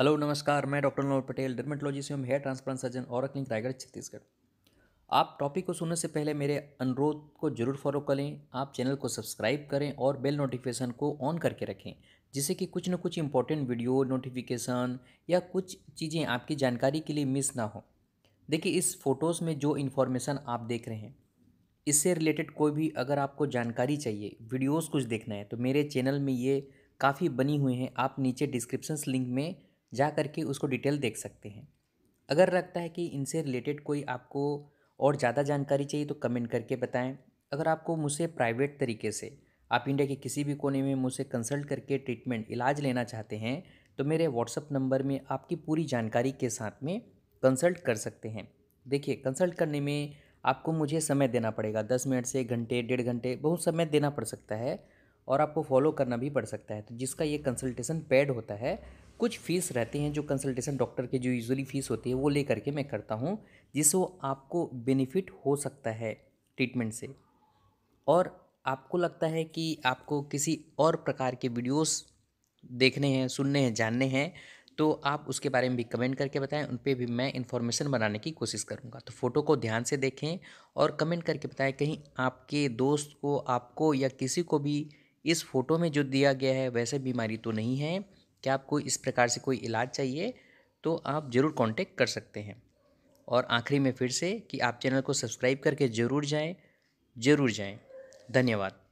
hello नमस्कार मैं doctor नोर Patel dermatology से हम हेयर ट्रांसप्लांट सर्जन और क्लिनिक रायगढ़ छत्तीसगढ़ आप टॉपिक को सुनने से पहले मेरे अनुरोध को जरूर फॉलो करें आप चैनल को सब्सक्राइब करें और बेल नोटिफिकेशन को ऑन करके रखें जिससे कि कुछ ना कुछ इंपॉर्टेंट वीडियो नोटिफिकेशन या कुछ चीज़ें आपकी जानकारी के लिए मिस ना हो देखिए इस फोटोज़ में जो इन्फॉर्मेशन आप देख रहे हैं इससे रिलेटेड कोई भी अगर आपको जानकारी चाहिए वीडियोस कुछ देखना है तो मेरे चैनल में ये काफ़ी बनी हुई हैं आप नीचे डिस्क्रिप्शन लिंक में जा करके उसको डिटेल देख सकते हैं अगर लगता है कि इनसे रिलेटेड कोई आपको और ज़्यादा जानकारी चाहिए तो कमेंट करके बताएं अगर आपको मुझसे प्राइवेट तरीके से आप इंडिया के किसी भी कोने में मुझसे कंसल्ट करके ट्रीटमेंट इलाज लेना चाहते हैं तो मेरे व्हाट्सअप नंबर में आपकी पूरी जानकारी के साथ में कंसल्ट कर सकते हैं देखिए कंसल्ट करने में आपको मुझे समय देना पड़ेगा दस मिनट से घंटे डेढ़ घंटे बहुत समय देना पड़ सकता है और आपको फॉलो करना भी पड़ सकता है तो जिसका ये कंसल्टेशन पेड होता है कुछ फ़ीस रहती हैं जो कंसल्टेशन डॉक्टर के जो यूजुअली फ़ीस होती है वो ले करके मैं करता हूँ जिससे वो आपको बेनिफिट हो सकता है ट्रीटमेंट से और आपको लगता है कि आपको किसी और प्रकार के वीडियोस देखने हैं सुनने हैं जानने हैं तो आप उसके बारे में भी कमेंट करके बताएं उन पर भी मैं इन्फॉर्मेशन बनाने की कोशिश करूँगा तो फ़ोटो को ध्यान से देखें और कमेंट करके बताएं कहीं आपके दोस्त को आपको या किसी को भी इस फ़ोटो में जो दिया गया है वैसे बीमारी तो नहीं है क्या आपको इस प्रकार से कोई इलाज चाहिए तो आप ज़रूर कांटेक्ट कर सकते हैं और आखिरी में फिर से कि आप चैनल को सब्सक्राइब करके ज़रूर जाएं ज़रूर जाएं धन्यवाद